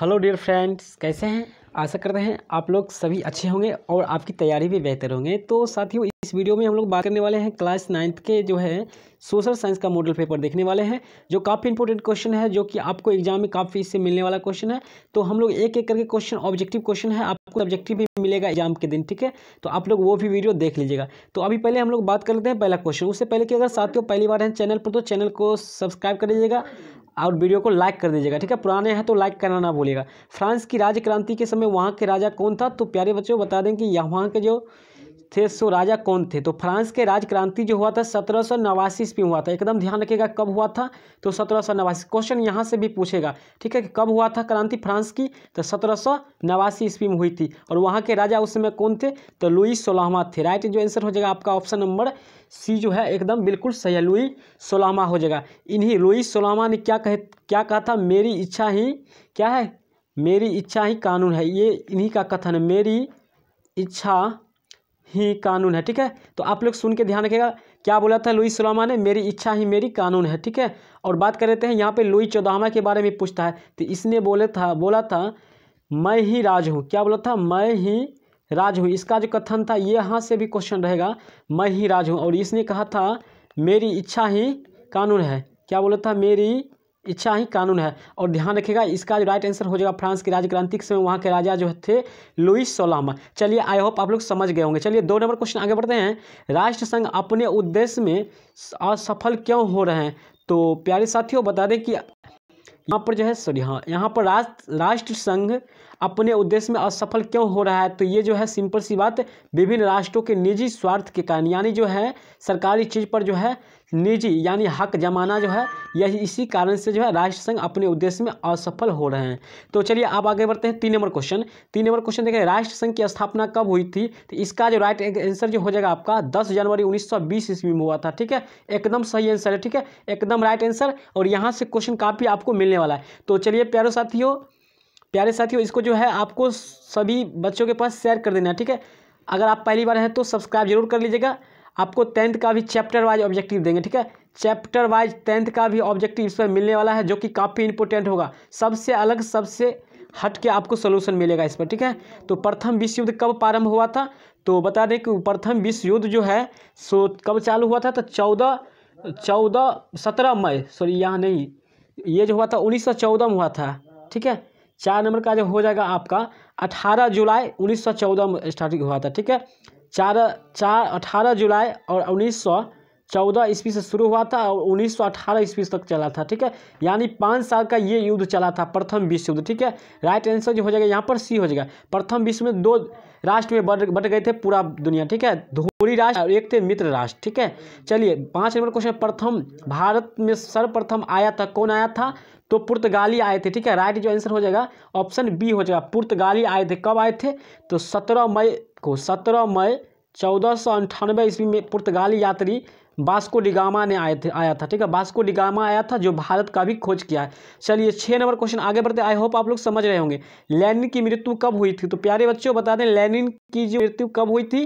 hello dear friends कैसे हैं आशा करते हैं आप लोग सभी अच्छे होंगे और आपकी तैयारी भी बेहतर होंगे तो साथियों इस वीडियो में हम लोग बात करने वाले हैं क्लास नाइन्थ के जो है सोशल साइंस का मॉडल पेपर देखने वाले हैं जो काफ़ी इंपॉर्टेंट क्वेश्चन है जो कि आपको एग्जाम में काफ़ी इससे मिलने वाला क्वेश्चन है तो हम लोग एक एक करके क्वेश्चन ऑब्जेक्टिव क्वेश्चन है आपको ऑब्जेक्टिव भी मिलेगा एग्जाम के दिन ठीक है तो आप लोग वो भी वीडियो देख लीजिएगा तो अभी पहले हम लोग बात कर लेते हैं पहला क्वेश्चन उससे पहले कि अगर साथियों पहली बार हैं चैनल पर तो चैनल को सब्सक्राइब कर लीजिएगा और वीडियो को लाइक कर दीजिएगा ठीक है पुराने हैं तो लाइक करना ना भूलिएगा फ्रांस की राज्य क्रांति के समय वहाँ के राजा कौन था तो प्यारे बच्चों बता दें कि यहाँ के जो थे सो राजा कौन थे तो फ्रांस के राज क्रांति जो हुआ था सत्रह सौ नवासी ईस्वी हुआ था एकदम ध्यान रखिएगा कब हुआ था तो सत्रह सौ नवासी क्वेश्चन यहाँ से भी पूछेगा ठीक है कि कब हुआ था क्रांति फ्रांस की तो सत्रह सौ नवासी ईस्वी में हुई थी और वहाँ के राजा उस समय कौन थे तो लुई सोलहवा थे राइट जो आंसर हो जाएगा आपका ऑप्शन नंबर सी जो है एकदम बिल्कुल सही है लुई सोलामा हो जाएगा इन्हीं लुई सोलामा ने क्या कहे क्या कहा था मेरी इच्छा ही क्या है मेरी इच्छा ही कानून है ये इन्हीं का कथन है मेरी इच्छा ही कानून है ठीक है तो आप लोग सुन के ध्यान रखेगा क्या बोला था लुई सोलामा ने मेरी इच्छा ही मेरी कानून है ठीक है और बात कर लेते हैं यहाँ पे लुई चौदामा के बारे में पूछता है तो इसने बोले था बोला था मैं ही राज हूँ क्या बोला था मैं ही राज हूँ इसका जो कथन था ये यहाँ से भी क्वेश्चन रहेगा मैं ही राज हूँ और इसने कहा था मेरी इच्छा ही कानून है क्या बोला था मेरी इच्छा ही कानून है और ध्यान रखिएगा इसका जो राइट आंसर हो जाएगा फ्रांस के राजक्रांतिक समय वहाँ के राजा जो थे लुइस सोलाम चलिए आई होप आप लोग समझ गए होंगे चलिए दो नंबर क्वेश्चन आगे बढ़ते हैं राष्ट्रसंघ अपने उद्देश्य में असफल क्यों हो रहे हैं तो प्यारे साथियों बता दें कि यहाँ पर जो है सॉरी हाँ यहाँ पर राष्ट्र राष्ट्र संघ अपने उद्देश्य में असफल क्यों हो रहा है तो ये जो है सिंपल सी बात विभिन्न राष्ट्रों के निजी स्वार्थ के कारण यानी जो है सरकारी चीज़ पर जो है निजी यानी हक जमाना जो है यह इसी कारण से जो है राष्ट्र संघ अपने उद्देश्य में असफल हो रहे हैं तो चलिए अब आगे बढ़ते हैं तीन नंबर क्वेश्चन तीन नंबर क्वेश्चन देखें राष्ट्र संघ की स्थापना कब हुई थी तो इसका जो राइट आंसर जो हो जाएगा आपका 10 जनवरी 1920 ईस्वी में हुआ था ठीक है एकदम सही आंसर है ठीक है एकदम राइट आंसर और यहाँ से क्वेश्चन काफ़ी आपको मिलने वाला है तो चलिए प्यारो साथियों प्यारे साथियों इसको जो है आपको सभी बच्चों के पास शेयर कर देना ठीक है अगर आप पहली बार हैं तो सब्सक्राइब जरूर कर लीजिएगा आपको टेंथ का भी चैप्टर वाइज ऑब्जेक्टिव देंगे ठीक है चैप्टर वाइज टेंथ का भी ऑब्जेक्टिव इस पर मिलने वाला है जो कि काफ़ी इंपॉर्टेंट होगा सबसे अलग सबसे हट के आपको सोल्यूशन मिलेगा इस पर ठीक है तो प्रथम विश्व युद्ध कब प्रारंभ हुआ था तो बता दें कि प्रथम विश्व युद्ध जो है सो कब चालू हुआ था तो चौदह चौदह सत्रह मई सॉरी यहाँ नहीं ये जो हुआ था उन्नीस सौ चौदह में हुआ था ठीक है चार नंबर का जो हो जाएगा आपका अठारह जुलाई उन्नीस सौ चौदह में स्टार्टिंग हुआ था ठीक है चार चार अठारह जुलाई और उन्नीस सौ चौदह ईस्वी से शुरू हुआ था और उन्नीस सौ अठारह ईस्वी तक चला था ठीक है यानी पाँच साल का ये युद्ध चला था प्रथम विश्व युद्ध ठीक है राइट आंसर जो हो जाएगा यहाँ पर सी हो जाएगा प्रथम विश्व में दो राष्ट्र में बढ़ बढ़ गए थे पूरा दुनिया ठीक है धोरी राष्ट्र और एक थे मित्र राष्ट्र ठीक है चलिए पाँच नंबर क्वेश्चन प्रथम भारत में सर्वप्रथम आया था कौन आया था तो पुर्तगाली आए थे ठीक है राइट जो आंसर हो जाएगा ऑप्शन बी हो जाएगा पुर्तगाली आए थे कब आए थे तो सत्रह मई को सत्रह मई चौदह सौ अंठानवे ईस्वी में पुर्तगाली यात्री बास्को डिगामा ने आए थे आया था ठीक है बास्को डिगामा आया था जो भारत का भी खोज किया है चलिए छः नंबर क्वेश्चन आगे बढ़ते आई होप आप लोग समझ रहे होंगे लेनिन की मृत्यु कब हुई थी तो प्यारे बच्चों बता दें लेनिन की जो मृत्यु कब हुई थी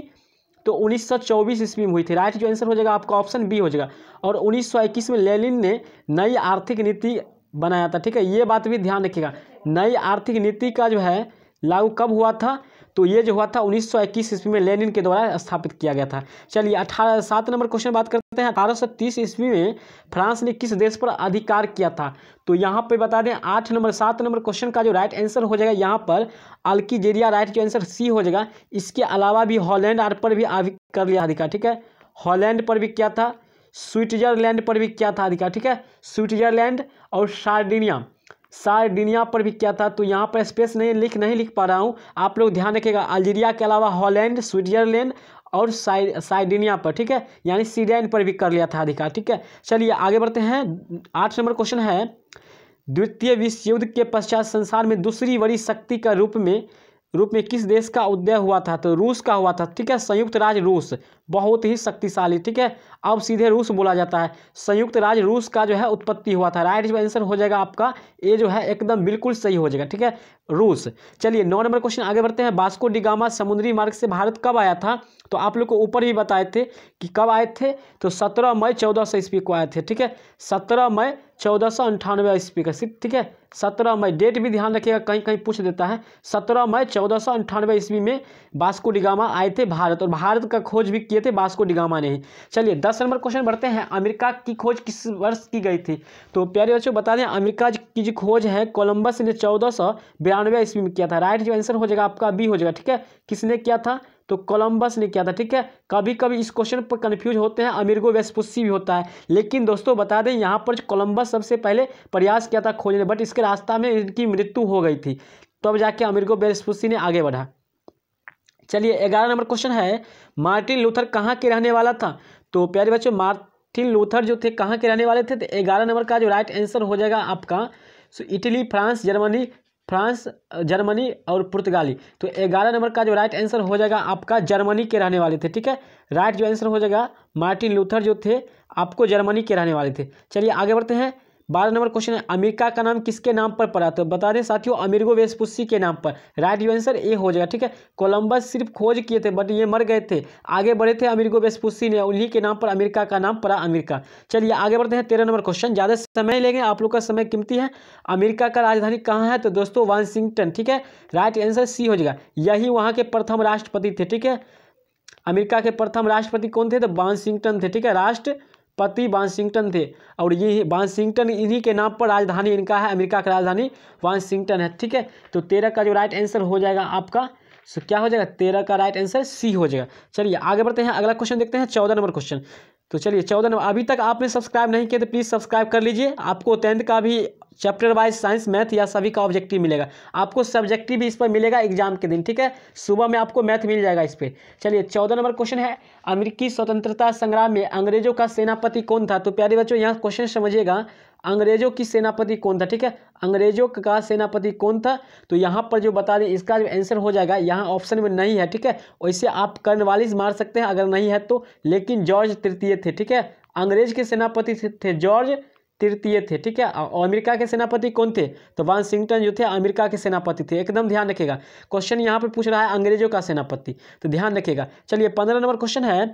तो 1924 ईस्वी में हुई थी राइट जो आंसर हो जाएगा आपका ऑप्शन बी हो जाएगा और इक्कीस में लेनिन ने नई आर्थिक नीति बनाया था ठीक है ये बात भी ध्यान रखिएगा नई आर्थिक नीति का जो है लागू कब हुआ था तो ये जो हुआ था 1921 ईस्वी में लेनिन के द्वारा स्थापित किया गया था चलिए अठारह सात नंबर क्वेश्चन बात करते हैं अठारह सौ तीस ईस्वी में फ्रांस ने किस देश पर अधिकार किया था तो यहाँ पे बता दें आठ नंबर सात नंबर क्वेश्चन का जो राइट आंसर हो जाएगा यहाँ पर अल्कीजेरिया राइट जो आंसर सी हो जाएगा इसके अलावा भी हॉलैंड आर पर भी कर लिया अधिकार ठीक है हॉलैंड पर भी क्या था स्विट्जरलैंड पर भी क्या था अधिकार ठीक है स्विट्जरलैंड और सार्डिनिया सार्डिनिया पर भी क्या था तो यहाँ पर स्पेस नहीं लिख नहीं लिख पा रहा हूँ आप लोग ध्यान रखिएगा अल्जीरिया के अलावा हॉलैंड स्विट्जरलैंड और साइड साइडिनिया पर ठीक है यानी सीडाइन पर भी कर लिया था अधिकार ठीक है चलिए आगे बढ़ते हैं आठ नंबर क्वेश्चन है द्वितीय विश्व युद्ध के पश्चात संसार में दूसरी बड़ी शक्ति का रूप में रूप में किस देश का उदय हुआ था तो रूस का हुआ था ठीक है संयुक्त राज्य रूस बहुत ही शक्तिशाली ठीक है अब सीधे रूस बोला जाता है संयुक्त राज्य रूस का जो है उत्पत्ति हुआ था राइट आंसर हो जाएगा आपका ये जो है एकदम बिल्कुल सही हो जाएगा ठीक है रूस चलिए नौ नंबर क्वेश्चन आगे बढ़ते हैं बास्को डिगामा समुद्री मार्ग से भारत कब आया था तो आप लोग को ऊपर ही बताए थे कि कब आए थे तो सत्रह मई चौदह सौ ईस्वी को आए थे ठीक है सत्रह मई चौदह सौ अंठानवे ईस्वी का ठीक है सत्रह मई डेट भी ध्यान रखिएगा कहीं कहीं पूछ देता है सत्रह मई चौदह सौ अंठानवे ईस्वी में बास्को डिगामा आए थे भारत और भारत का खोज भी किए थे बास्को डिगामा ने ही चलिए दस नंबर क्वेश्चन बढ़ते हैं अमेरिका की खोज किस वर्ष की गई थी तो प्यारे बच्चों बता दें अमेरिका की जो खोज है कोलंबस ने चौदह सौ ईस्वी में किया था राइट जो आंसर हो जाएगा आपका बी हो जाएगा ठीक है किसने किया था तो कोलंबस ने किया था ठीक है कभी कभी इस क्वेश्चन पर कन्फ्यूज होते हैं अमीरगो वेस्पुस्सी भी होता है लेकिन दोस्तों बता दें यहाँ पर कोलंबस सबसे पहले प्रयास किया था खोजने बट इसके रास्ता में इनकी मृत्यु हो गई थी तब तो जाके अमीरगो वेस्पुस्सी ने आगे बढ़ा चलिए ग्यारह नंबर क्वेश्चन है मार्टिन लूथर कहाँ के रहने वाला था तो प्यारे बच्चों मार्टिन लूथर जो थे कहाँ के रहने वाले थे तो ग्यारह नंबर का जो राइट आंसर हो जाएगा आपका सो तो Italy France Germany France Germany और पुर्तगाली तो ग्यारह नंबर का जो राइट आंसर हो जाएगा आपका जर्मनी के रहने वाले थे ठीक है राइट जो आंसर हो जाएगा मार्टिन लूथर जो थे आपको जर्मनी के रहने वाले थे चलिए आगे बढ़ते हैं बारह नंबर क्वेश्चन है अमेरिका का नाम किसके नाम पर पड़ा तो बता दें साथियों अमेरिको वेस्पुसी के नाम पर राइट आंसर ए हो जाएगा ठीक है कोलंबस सिर्फ खोज किए थे बट ये मर गए थे आगे बढ़े थे अमेरिको वेस्पुसी ने उन्हीं के नाम पर अमेरिका का नाम पड़ा अमेरिका चलिए आगे बढ़ते हैं तेरह नंबर क्वेश्चन ज़्यादा समय लेंगे आप लोग का समय कीमती है अमेरिका का राजधानी कहाँ है तो दोस्तों वाशिंगटन ठीक है राइट आंसर सी हो जाएगा यही वहाँ के प्रथम राष्ट्रपति थे ठीक है अमेरिका के प्रथम राष्ट्रपति कौन थे तो वाशिंगटन थे ठीक है राष्ट्र पति वाशिंगटन थे और ये वाशिंगटन इन्हीं के नाम पर राजधानी इनका है अमेरिका का राजधानी वाशिंगटन है ठीक है तो तेरह का जो राइट आंसर हो जाएगा आपका सो क्या हो जाएगा तेरह का राइट आंसर सी हो जाएगा चलिए आगे बढ़ते हैं अगला क्वेश्चन देखते हैं चौदह नंबर क्वेश्चन तो चलिए चौदह नंबर अभी तक आपने सब्सक्राइब नहीं किया तो प्लीज़ सब्सक्राइब कर लीजिए आपको टेंथ का भी चैप्टर वाइज साइंस मैथ या सभी का ऑब्जेक्टिव मिलेगा आपको सब्जेक्टिव भी इस पर मिलेगा एग्जाम के दिन ठीक है सुबह में आपको मैथ मिल जाएगा इस पर चलिए चौदह नंबर क्वेश्चन है अमेरिकी स्वतंत्रता संग्राम में अंग्रेजों का सेनापति कौन था तो प्यारे बच्चों यहाँ क्वेश्चन समझिएगा अंग्रेजों की सेनापति कौन था ठीक है अंग्रेजों का सेनापति कौन था तो यहाँ पर जो बता दें इसका जो आंसर हो जाएगा यहाँ ऑप्शन में नहीं है ठीक है वैसे आप कर्नवालिस मार सकते हैं अगर नहीं है तो लेकिन जॉर्ज तृतीय थे ठीक है अंग्रेज के सेनापति थे जॉर्ज तृतीय थे ठीक है अमेरिका के सेनापति कौन थे तो वाशिंगटन जो थे अमेरिका के सेनापति थे एकदम ध्यान रखेगा क्वेश्चन यहाँ पर पूछ रहा है अंग्रेजों का सेनापति तो ध्यान रखेगा चलिए पंद्रह नंबर क्वेश्चन है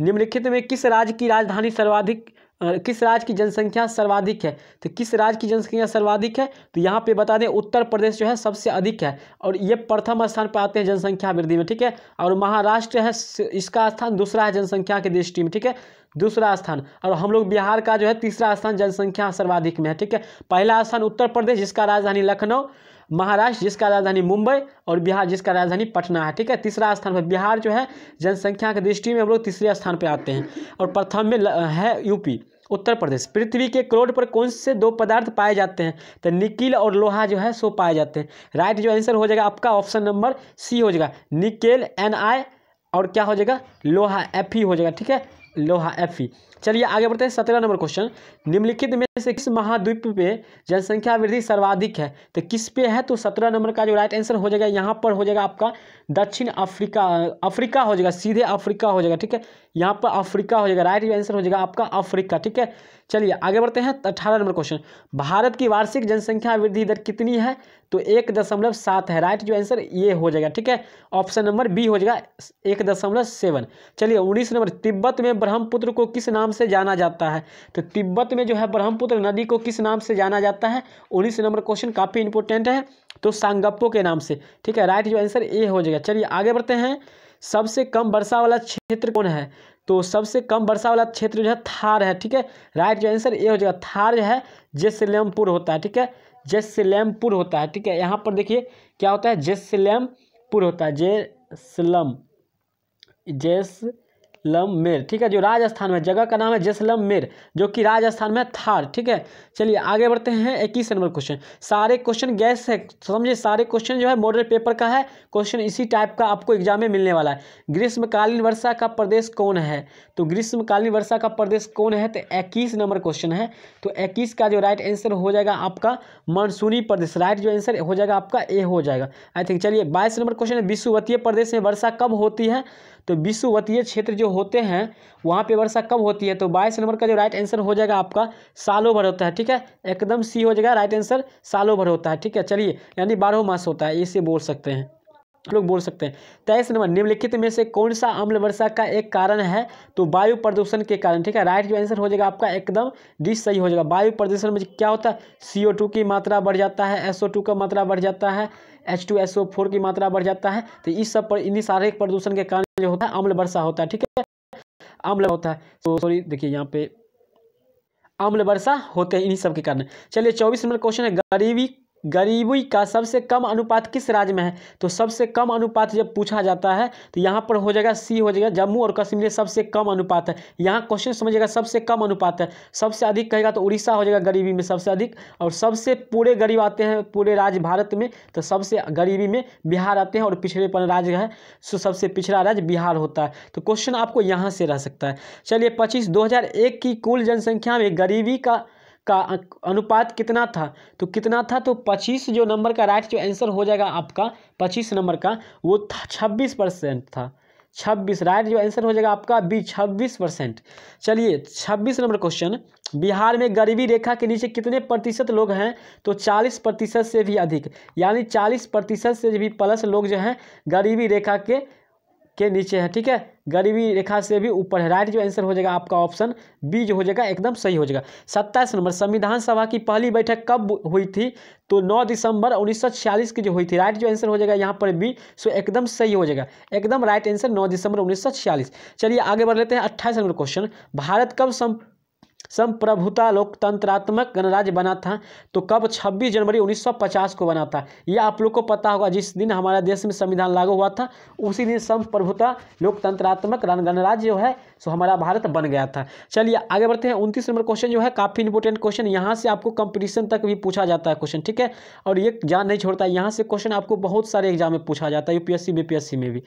निम्नलिखित में किस राज्य की राजधानी सर्वाधिक किस राज्य की जनसंख्या सर्वाधिक है तो किस राज्य की जनसंख्या सर्वाधिक है तो यहाँ पे बता दें उत्तर प्रदेश जो है सबसे अधिक है और ये प्रथम स्थान पर आते हैं जनसंख्या वृद्धि में ठीक है और महाराष्ट्र है इसका स्थान दूसरा है जनसंख्या की दृष्टि में ठीक है दूसरा स्थान और हम लोग बिहार का जो है तीसरा स्थान जनसंख्या सर्वाधिक में है ठीक है पहला स्थान उत्तर प्रदेश जिसका राजधानी लखनऊ महाराष्ट्र जिसका राजधानी मुंबई और बिहार जिसका राजधानी पटना है ठीक है तीसरा स्थान पर बिहार जो है जनसंख्या की दृष्टि में हम लोग तीसरे स्थान पर आते हैं और प्रथम में है यूपी उत्तर प्रदेश पृथ्वी के करोड़ पर कौन से दो पदार्थ पाए जाते हैं तो निकिल और लोहा जो है सो पाए जाते हैं राइट जो आंसर हो जाएगा आपका ऑप्शन नंबर सी हो जाएगा निकेल एन आई और क्या हो जाएगा लोहा एफ ही हो जाएगा ठीक है लोहा एफ ई चलिए आगे बढ़ते हैं सत्रह नंबर क्वेश्चन निम्नलिखित में से किस महाद्वीप पे जनसंख्या वृद्धि सर्वाधिक है तो किस पे है तो सत्रह नंबर का जो राइट आंसर हो जाएगा यहाँ पर हो जाएगा आपका दक्षिण अफ्रीका अफ्रीका हो जाएगा सीधे अफ्रीका हो जाएगा ठीक है यहाँ पर अफ्रीका हो जाएगा राइट आंसर हो जाएगा आपका अफ्रीका ठीक है चलिए आगे बढ़ते हैं अठारह नंबर क्वेश्चन भारत की वार्षिक जनसंख्या वृद्धि दर कितनी है तो एक दशमलव सात है राइट जो आंसर ये हो जाएगा ठीक है ऑप्शन नंबर बी हो जाएगा एक दशमलव सेवन चलिए उन्नीस नंबर तिब्बत में ब्रह्मपुत्र को किस नाम नाम से जाना जाता है तो तिब्बत में जो है ब्रह्मपुत्र नदी को किस नाम से जाना जाता है उन्नीस नंबर क्वेश्चन काफ़ी इंपोर्टेंट है तो सांगप्पो के नाम से ठीक है राइट जो आंसर ए हो जाएगा चलिए आगे बढ़ते हैं सबसे कम वर्षा वाला क्षेत्र कौन है तो सबसे कम वर्षा वाला क्षेत्र जो है थार है ठीक है राइट जो आंसर ए हो जाएगा थार जो है जैसलैमपुर होता है ठीक है जैसलैमपुर होता है ठीक है यहाँ पर देखिए क्या होता है जैसलैमपुर होता है जैसलम जैस जैसलमेर ठीक है जो राजस्थान में जगह का नाम है जैसलमेर जो कि राजस्थान में थार ठीक है चलिए आगे बढ़ते हैं इक्कीस नंबर क्वेश्चन सारे क्वेश्चन गैस है समझिए सारे क्वेश्चन जो है मॉडल पेपर का है क्वेश्चन इसी टाइप का आपको एग्जाम में मिलने वाला है ग्रीष्मकालीन वर्षा का प्रदेश कौन है तो ग्रीष्मकालीन वर्षा का प्रदेश कौन है तो इक्कीस नंबर क्वेश्चन है तो इक्कीस का जो राइट आंसर हो जाएगा आपका मानसूनी प्रदेश राइट जो आंसर हो जाएगा आपका ए हो जाएगा आई थिंक चलिए बाईस नंबर क्वेश्चन है विश्ववतीय प्रदेश में वर्षा कब होती है तो विश्ववतीय क्षेत्र जो होते हैं वहाँ पे वर्षा कब होती है तो बाईस नंबर का जो राइट आंसर हो जाएगा आपका सालों भर होता है ठीक है एकदम सी हो जाएगा राइट आंसर सालों भर होता है ठीक है चलिए यानी बारह मास होता है इसे बोल सकते हैं लोग बोल सकते हैं तेईस नंबर निम्नलिखित में से कौन सा अम्ल वर्षा का एक कारण है तो वायु प्रदूषण के कारण ठीक है राइट जो आंसर हो जाएगा आपका एकदम डी सही हो जाएगा वायु प्रदूषण में क्या होता है सी की मात्रा बढ़ जाता है एस का मात्रा बढ़ जाता है H2SO4 की मात्रा बढ़ जाता है तो इस सब पर इन्हीं सारे प्रदूषण के कारण जो होता है अम्ल वर्षा होता है ठीक है अम्ल होता है तो सॉरी देखिए यहाँ पे अम्ल वर्षा होते हैं इन्हीं सब के कारण चलिए चौबीस नंबर क्वेश्चन है गरीबी गरीबी का सबसे कम अनुपात किस राज्य में है तो सबसे कम अनुपात जब पूछा जाता है तो यहाँ पर हो जाएगा सी हो जाएगा जम्मू और कश्मीर में सबसे कम अनुपात है यहाँ क्वेश्चन समझिएगा सबसे कम अनुपात है सबसे अधिक कहेगा तो उड़ीसा हो जाएगा गरीबी में सबसे अधिक और सबसे पूरे गरीब आते हैं पूरे राज्य भारत में तो सबसे गरीबी में बिहार आते हैं और पिछड़ेपन राज्य है सो सबसे पिछड़ा राज्य बिहार होता है तो क्वेश्चन आपको यहाँ से रह सकता है चलिए पच्चीस दो की कुल जनसंख्या में गरीबी का का अनुपात कितना था तो कितना था तो पच्चीस जो नंबर का राइट जो आंसर हो जाएगा आपका पच्चीस नंबर का वो था छब्बीस परसेंट था छब्बीस राइट जो आंसर हो जाएगा आपका बी छब्बीस परसेंट चलिए छब्बीस नंबर क्वेश्चन बिहार में गरीबी रेखा के नीचे कितने प्रतिशत लोग हैं तो चालीस प्रतिशत से भी अधिक यानी चालीस प्रतिशत से भी प्लस लोग जो हैं गरीबी रेखा के के नीचे है ठीक है गरीबी रेखा से भी ऊपर है राइट जो आंसर हो जाएगा आपका ऑप्शन बी जो हो जाएगा एकदम सही हो जाएगा सत्ताईस नंबर संविधान सभा की पहली बैठक कब हुई थी तो 9 दिसंबर 1946 की जो हुई थी राइट जो आंसर हो जाएगा यहाँ पर बी सो एकदम सही हो जाएगा एकदम राइट आंसर 9 दिसंबर 1946 चलिए आगे बढ़ लेते हैं अट्ठाईस नंबर क्वेश्चन भारत कब सम संप्रभुता लोकतंत्रात्मक गणराज्य बना था तो कब 26 जनवरी 1950 को बना था यह आप लोग को पता होगा जिस दिन हमारे देश में संविधान लागू हुआ था उसी दिन संप्रभुता लोकतंत्रात्मक गणराज्य जो है सो हमारा भारत बन गया था चलिए आगे बढ़ते हैं उनतीस नंबर क्वेश्चन जो है काफ़ी इंपॉर्टेंट क्वेश्चन यहाँ से आपको कंपटीशन तक भी पूछा जाता है क्वेश्चन ठीक है और ये जान नहीं छोड़ता है यहाँ से क्वेश्चन आपको बहुत सारे एग्जाम में पूछा जाता है यूपीएससी बीपीएससी में भी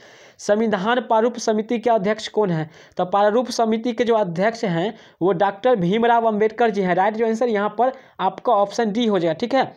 संविधान प्रारूप समिति के अध्यक्ष कौन है तो प्रारूप समिति के जो अध्यक्ष हैं वो डॉक्टर भीमराव अम्बेडकर जी हैं राइट जो आंसर यहाँ पर आपका ऑप्शन डी हो जाएगा ठीक है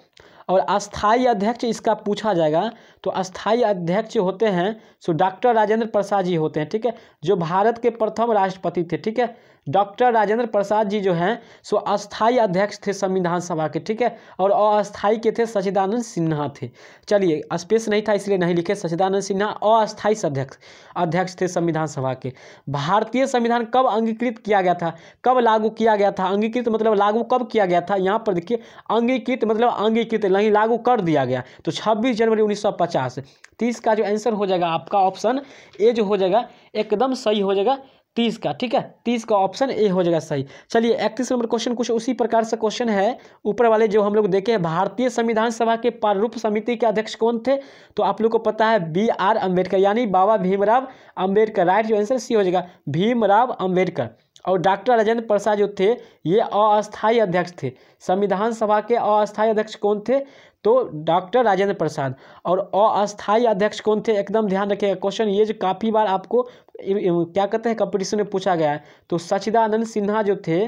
और अस्थाई अध्यक्ष इसका पूछा जाएगा तो अस्थाई अध्यक्ष होते हैं सो डॉक्टर राजेंद्र प्रसाद जी होते हैं ठीक है जो भारत के प्रथम राष्ट्रपति थे ठीक है डॉक्टर राजेंद्र प्रसाद जी जो हैं सो अस्थाई अध्यक्ष थे संविधान सभा के ठीक है और अस्थाई के थे सचिदानंद सिन्हा थे चलिए स्पेस नहीं था इसलिए नहीं लिखे सचिदानंद सिन्हा अस्थाई अध्यक्ष अध्यक्ष थे संविधान सभा के भारतीय संविधान कब अंगीकृत किया गया था कब लागू किया गया था अंगीकृत मतलब लागू कब किया गया था यहाँ पर देखिए अंगीकृत मतलब अंगीकृत नहीं लागू कर दिया गया तो छब्बीस जनवरी उन्नीस सौ पचास तीस का जो आंसर हो जाएगा आपका ऑप्शन ए जो हो जाएगा एकदम सही हो जाएगा तीस का ठीक है तीस का ऑप्शन ए हो जाएगा सही चलिए इकतीस नंबर क्वेश्चन कुछ उसी प्रकार से क्वेश्चन है ऊपर वाले जो हम लोग देखे हैं भारतीय संविधान सभा के प्रारूप समिति के अध्यक्ष कौन थे तो आप लोग को पता है बी आर अम्बेडकर यानी बाबा भीमराव अम्बेडकर राइट जो आंसर सी हो जाएगा भीमराव अम्बेडकर और डॉक्टर राजेंद्र प्रसाद जो थे ये अस्थायी अध्यक्ष थे संविधान सभा के अस्थायी अध्यक्ष कौन थे तो डॉक्टर राजेंद्र प्रसाद और अस्थायी अध्यक्ष कौन थे एकदम ध्यान रखिएगा क्वेश्चन ये जो काफ़ी बार आपको क्या कहते हैं कंपटीशन में पूछा गया है तो सचिदानंद सिन्हा जो थे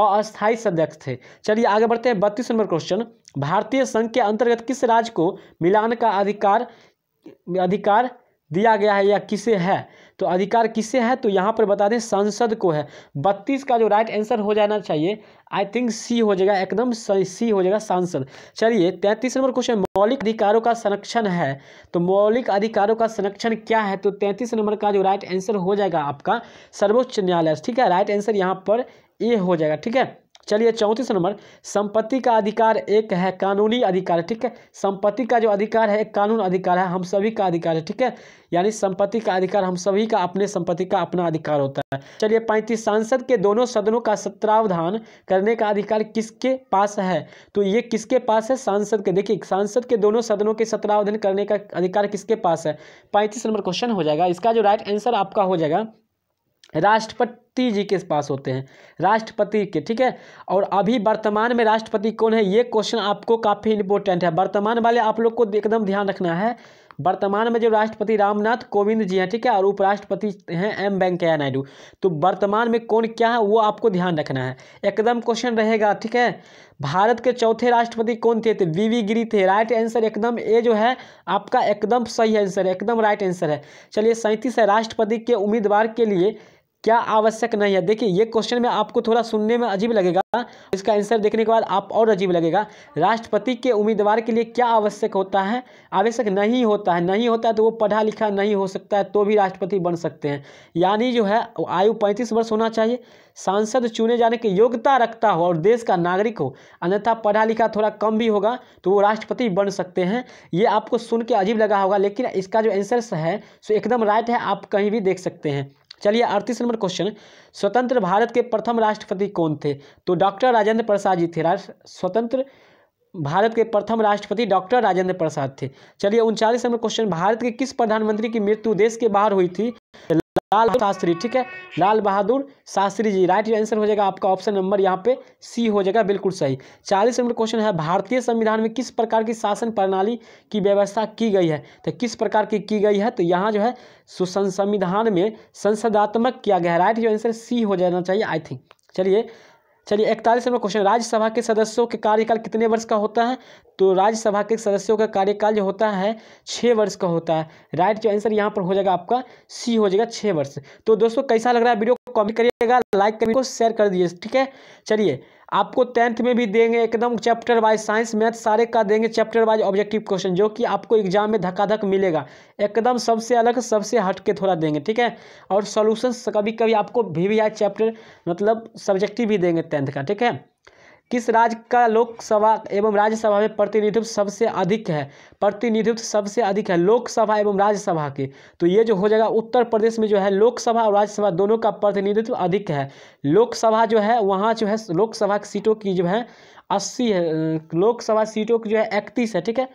अस्थायी सदस्य थे चलिए आगे बढ़ते हैं बत्तीस नंबर क्वेश्चन भारतीय संघ के अंतर्गत किस राज्य को मिलान का अधिकार अधिकार दिया गया है या किसे है तो अधिकार किसे है तो यहाँ पर बता दें संसद को है बत्तीस का जो राइट आंसर हो जाना चाहिए आई थिंक सी हो जाएगा एकदम सी हो जाएगा सांसद चलिए तैंतीस नंबर क्वेश्चन मौलिक अधिकारों का संरक्षण है तो मौलिक अधिकारों का संरक्षण क्या है तो तैंतीस नंबर का जो राइट आंसर हो जाएगा आपका सर्वोच्च न्यायालय ठीक है राइट आंसर यहाँ पर ए हो जाएगा ठीक है चलिए चौंतीस नंबर संपत्ति का अधिकार एक है कानूनी अधिकार ठीक है संपत्ति का जो अधिकार है एक कानून अधिकार है हम सभी का अधिकार है ठीक है यानी संपत्ति का अधिकार हम सभी का अपने संपत्ति का अपना अधिकार होता है चलिए पैंतीस सांसद के दोनों सदनों का सत्रावधान करने का अधिकार किसके पास है तो ये किसके पास है सांसद के देखिए सांसद के दोनों सदनों के सत्रावधान करने का अधिकार किसके पास है पैंतीस नंबर क्वेश्चन हो जाएगा इसका जो राइट आंसर आपका हो जाएगा राष्ट्रपति जी के पास होते हैं राष्ट्रपति के ठीक है और अभी वर्तमान में राष्ट्रपति कौन है ये क्वेश्चन आपको काफ़ी इंपॉर्टेंट है वर्तमान वाले आप लोग को एकदम ध्यान रखना है वर्तमान में जो राष्ट्रपति रामनाथ कोविंद जी हैं ठीक है और उपराष्ट्रपति हैं एम वेंकैया नायडू तो वर्तमान में कौन क्या है वो आपको ध्यान रखना है एकदम क्वेश्चन रहेगा ठीक है भारत के चौथे राष्ट्रपति कौन थे तो वी वी गिरी थे राइट आंसर एकदम ए जो है आपका एकदम सही आंसर है एकदम राइट आंसर है चलिए सैंतीस है राष्ट्रपति के उम्मीदवार के लिए क्या आवश्यक नहीं है देखिए ये क्वेश्चन में आपको थोड़ा सुनने में अजीब लगेगा इसका आंसर देखने के बाद आप और अजीब लगेगा राष्ट्रपति के उम्मीदवार के लिए क्या आवश्यक होता है आवश्यक नहीं होता है नहीं होता है तो वो पढ़ा लिखा नहीं हो सकता है तो भी राष्ट्रपति बन सकते हैं यानी जो है आयु पैंतीस वर्ष होना चाहिए सांसद चुने जाने की योग्यता रखता हो और देश का नागरिक हो अन्यथा पढ़ा लिखा थोड़ा कम भी होगा तो वो राष्ट्रपति बन सकते हैं ये आपको सुन के अजीब लगा होगा लेकिन इसका जो आंसर है सो एकदम राइट है आप कहीं भी देख सकते हैं चलिए अड़तीस नंबर क्वेश्चन स्वतंत्र भारत के प्रथम राष्ट्रपति कौन थे तो डॉक्टर राजेंद्र प्रसाद जी थे राष्ट्र स्वतंत्र भारत के प्रथम राष्ट्रपति डॉक्टर राजेंद्र प्रसाद थे चलिए उनचालीस नंबर क्वेश्चन भारत के किस प्रधानमंत्री की मृत्यु देश के बाहर हुई थी लाल शास्त्री ठीक है लाल बहादुर शास्त्री जी राइट आंसर हो जाएगा आपका ऑप्शन नंबर यहाँ पे सी हो जाएगा बिल्कुल सही चालीस नंबर क्वेश्चन है भारतीय संविधान में किस प्रकार की शासन प्रणाली की व्यवस्था की गई है तो किस प्रकार की की गई है तो यहाँ जो है संविधान में संसदात्मक किया गया है राइट आंसर सी हो जाना चाहिए आई थिंक चलिए चलिए इकतालीस नंबर क्वेश्चन राज्यसभा के सदस्यों के कार्यकाल कितने वर्ष का होता है तो राज्यसभा के सदस्यों का कार्यकाल जो होता है छः वर्ष का होता है राइट जो आंसर यहाँ पर हो जाएगा आपका सी हो जाएगा छः वर्ष तो दोस्तों कैसा लग रहा है वीडियो कॉमेंट करिएगा लाइक करिए शेयर कर दीजिए ठीक है चलिए आपको टेंथ में भी देंगे एकदम चैप्टर वाइज साइंस मैथ सारे का देंगे चैप्टर वाइज ऑब्जेक्टिव क्वेश्चन जो कि आपको एग्जाम में धक्काधक मिलेगा एकदम सबसे अलग सबसे हट के थोड़ा देंगे ठीक है और सॉल्यूशन कभी कभी आपको वी भी चैप्टर मतलब सब्जेक्टिव भी देंगे टेंथ का ठीक है किस राज्य का लोकसभा एवं राज्यसभा में प्रतिनिधित्व सबसे अधिक है प्रतिनिधित्व सबसे अधिक है लोकसभा एवं राज्यसभा के तो ये जो हो जाएगा उत्तर प्रदेश में जो है लोकसभा और राज्यसभा दोनों का प्रतिनिधित्व अधिक है लोकसभा जो है वहाँ जो है लोकसभा की सीटों की जो है अस्सी है लोकसभा सीटों की जो है इकतीस है ठीक है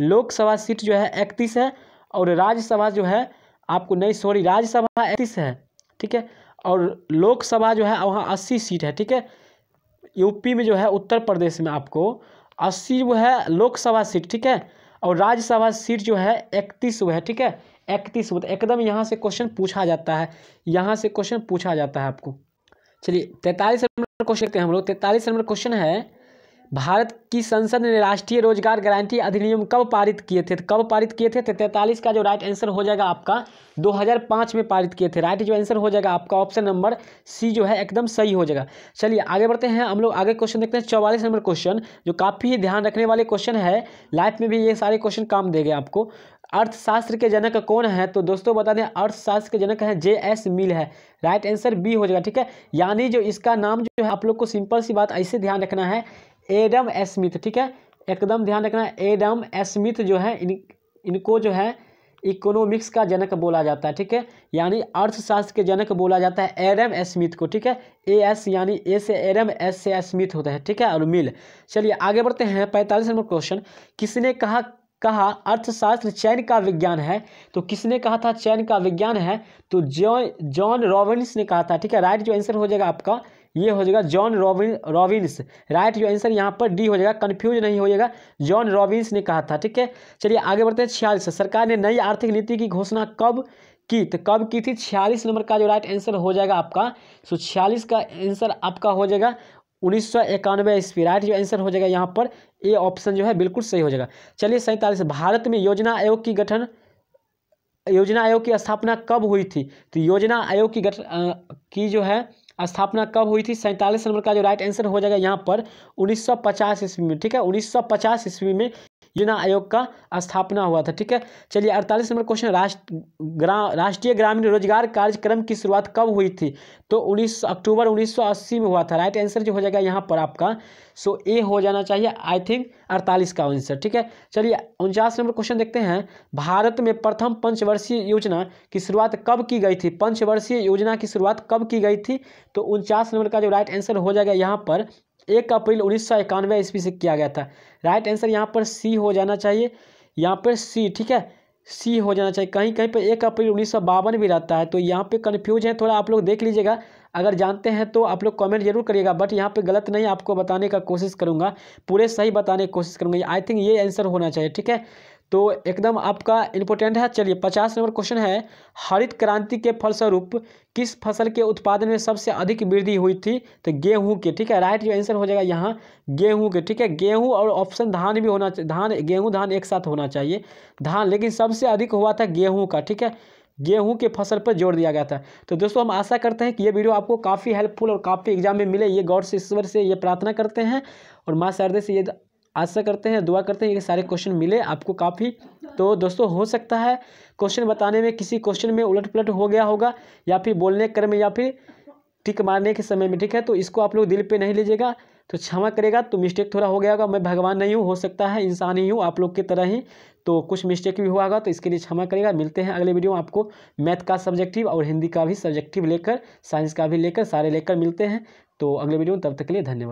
लोकसभा सीट जो है इकतीस है और राज्यसभा जो है आपको नहीं सॉरी राज्यसभा इकतीस है ठीक है और लोकसभा जो है वहाँ अस्सी सीट है ठीक है यूपी में जो है उत्तर प्रदेश में आपको अस्सी वो है लोकसभा सीट ठीक है और राज्यसभा सीट जो है इकतीस वो है ठीक है इकतीस वो तो एकदम यहाँ से क्वेश्चन पूछा जाता है यहाँ से क्वेश्चन पूछा जाता है आपको चलिए तैंतालीस नंबर क्वेश्चन देखते हैं हम लोग तैंतालीस नंबर क्वेश्चन है भारत की संसद ने राष्ट्रीय रोजगार गारंटी अधिनियम कब पारित किए थे कब पारित किए थे तो तैंतालीस का जो राइट आंसर हो जाएगा आपका 2005 में पारित किए थे राइट जो आंसर हो जाएगा आपका ऑप्शन नंबर सी जो है एकदम सही हो जाएगा चलिए आगे बढ़ते हैं हम लोग आगे क्वेश्चन देखते हैं चौवालीस नंबर क्वेश्चन जो काफ़ी ध्यान रखने वाले क्वेश्चन है लाइफ में भी ये सारे क्वेश्चन काम दे आपको अर्थशास्त्र के जनक कौन है तो दोस्तों बता दें अर्थशास्त्र के जनक है जे एस मिल है राइट आंसर बी हो जाएगा ठीक है यानी जो इसका नाम जो है आप लोग को सिंपल सी बात ऐसे ध्यान रखना है एडम स्मिथ ठीक है एकदम ध्यान रखना एडम स्मिथ जो है इन इनको जो है इकोनॉमिक्स का जनक बोला जाता है ठीक है यानी अर्थशास्त्र के जनक बोला जाता है एडम स्मिथ को ठीक है ए एस यानी ए से एडम एस से स्मिथ होता है ठीक है और मिल चलिए आगे बढ़ते हैं पैंतालीस नंबर क्वेश्चन किसने कहा कहा अर्थशास्त्र चयन का विज्ञान है तो किसने कहा था चयन का विज्ञान है तो जॉन जॉन रॉबिन्स ने कहा था ठीक है राइट जो आंसर हो जाएगा आपका ये हो जाएगा जॉन रॉबिन रॉबिन्स राइट जो आंसर यहाँ पर डी हो जाएगा कन्फ्यूज नहीं हो जाएगा जॉन रॉबिन्स ने कहा था ठीक है चलिए आगे बढ़ते हैं छियालीस सरकार ने नई आर्थिक नीति की घोषणा कब की तो कब की थी छियालीस नंबर का जो राइट आंसर हो जाएगा आपका सो छियालीस का आंसर आपका हो जाएगा उन्नीस सौ इक्यानवे ईस्वी राइट जो आंसर हो जाएगा यहाँ पर ए ऑप्शन जो है बिल्कुल सही हो जाएगा चलिए सैंतालीस भारत में योजना आयोग की गठन योजना आयोग की स्थापना कब हुई थी तो योजना आयोग की गठन की जो है स्थापना कब हुई थी सैंतालीस नंबर का जो राइट आंसर हो जाएगा यहाँ पर 1950 ईस्वी में ठीक है 1950 ईस्वी में योजना आयोग का स्थापना हुआ था ठीक है चलिए अड़तालीस नंबर क्वेश्चन राष्ट्र ग्रा राष्ट्रीय ग्रामीण रोजगार कार्यक्रम की शुरुआत कब हुई थी तो उन्नीस अक्टूबर उन्नीस में हुआ था राइट आंसर जो हो जाएगा यहाँ पर आपका सो ए हो जाना चाहिए आई थिंक अड़तालीस का आंसर ठीक है चलिए उनचास नंबर क्वेश्चन देखते हैं भारत में प्रथम पंचवर्षीय योजना की शुरुआत कब की गई थी पंचवर्षीय योजना की शुरुआत कब की गई थी तो उनचास नंबर का जो राइट आंसर हो जाएगा यहाँ पर एक अप्रैल उन्नीस सौ इक्यानवे ईस्वी से किया गया था राइट आंसर यहाँ पर सी हो जाना चाहिए यहाँ पर सी ठीक है सी हो जाना चाहिए कहीं कहीं पर एक अप्रैल उन्नीस सौ बावन भी रहता है तो यहाँ पे कन्फ्यूज है थोड़ा आप लोग देख लीजिएगा अगर जानते हैं तो आप लोग कमेंट जरूर करिएगा बट यहाँ पे गलत नहीं आपको बताने का कोशिश करूँगा पूरे सही बताने की कोशिश करूँगा आई थिंक ये आंसर होना चाहिए ठीक है तो एकदम आपका इंपॉर्टेंट है चलिए पचास नंबर क्वेश्चन है हरित क्रांति के फलस्वरूप किस फसल के उत्पादन में सबसे अधिक वृद्धि हुई थी तो गेहूं के ठीक है राइट जो आंसर हो जाएगा यहाँ गेहूं के ठीक है गेहूं और ऑप्शन धान भी होना धान गेहूं धान एक साथ होना चाहिए धान लेकिन सबसे अधिक हुआ था गेहूँ का ठीक है गेहूं के फसल पर जोर दिया गया था तो दोस्तों हम आशा करते हैं कि ये वीडियो आपको काफ़ी हेल्पफुल और काफ़ी एग्जाम में मिले ये गौर से ईश्वर से ये प्रार्थना करते हैं और माँ शारदे से ये आशा करते हैं दुआ करते हैं ये सारे क्वेश्चन मिले आपको काफ़ी तो दोस्तों हो सकता है क्वेश्चन बताने में किसी क्वेश्चन में उलट पुलट हो गया होगा या फिर बोलने क्रम में या फिर टिक मारने के समय में ठीक है तो इसको आप लोग दिल पे नहीं लीजिएगा तो क्षमा करेगा तो मिस्टेक थोड़ा हो गया होगा मैं भगवान नहीं हूँ हो सकता है इंसान ही हूँ आप लोग की तरह ही तो कुछ मिस्टेक भी हुआ होगा तो इसके लिए क्षमा करेगा मिलते हैं अगले वीडियो में आपको मैथ का सब्जेक्टिव और हिंदी का भी सब्जेक्टिव लेकर साइंस का भी लेकर सारे लेकर मिलते हैं तो अगले वीडियो में तब तक के लिए धन्यवाद